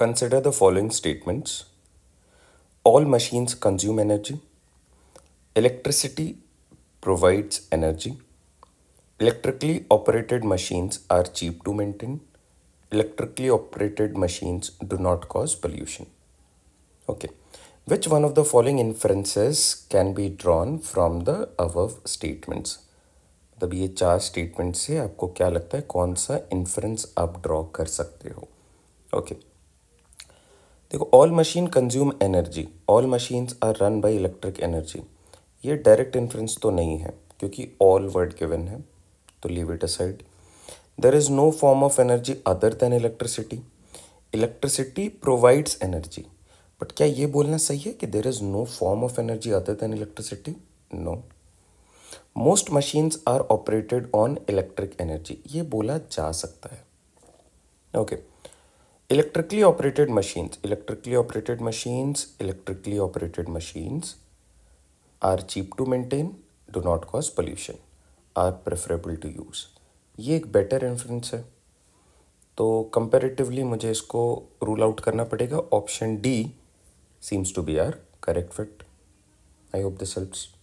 Consider the following statements. All machines consume energy. Electricity provides energy. Electrically operated machines are cheap to maintain. Electrically operated machines do not cause pollution. Okay. Which one of the following inferences can be drawn from the above statements? तब ये चार statement से आपको क्या लगता है कौन सा इन्फ्रेंस आप ड्रॉ कर सकते हो ओके okay. देखो all machine consume energy all machines are run by electric energy ये डायरेक्ट इन्फ्रेंस तो नहीं है क्योंकि ऑल वर्ड गिवन है तो leave it aside there is no form of energy other than electricity electricity provides energy but क्या ये बोलना सही है कि there is no form of energy other than electricity no most machines are operated on electric energy ये बोला जा सकता है okay okay. electrically operated machines electrically operated machines electrically operated machines are cheap to maintain do not cause pollution are preferable to use ये एक better inference है तो comparatively मुझे इसको रूल आउट करना पड़ेगा option D seems to be are correct fit I hope this helps